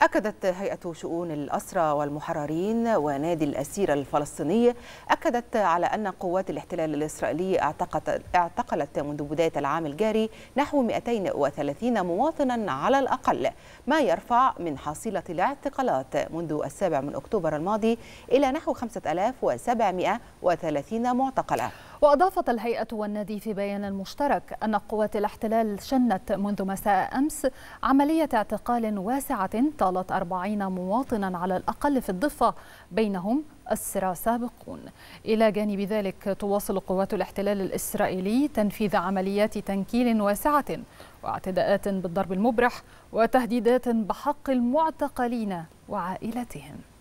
أكدت هيئة شؤون الأسرى والمحررين ونادي الأسير الفلسطيني أكدت على أن قوات الاحتلال الإسرائيلي اعتقلت منذ بداية العام الجاري نحو 230 مواطنا على الأقل ما يرفع من حصيلة الاعتقالات منذ السابع من أكتوبر الماضي إلى نحو 5730 معتقلة وأضافت الهيئة والنادي في بيان مشترك أن قوات الاحتلال شنت منذ مساء أمس عملية اعتقال واسعة طالت 40 مواطنا على الأقل في الضفة بينهم أسرى سابقون إلى جانب ذلك تواصل قوات الاحتلال الإسرائيلي تنفيذ عمليات تنكيل واسعة واعتداءات بالضرب المبرح وتهديدات بحق المعتقلين وعائلتهم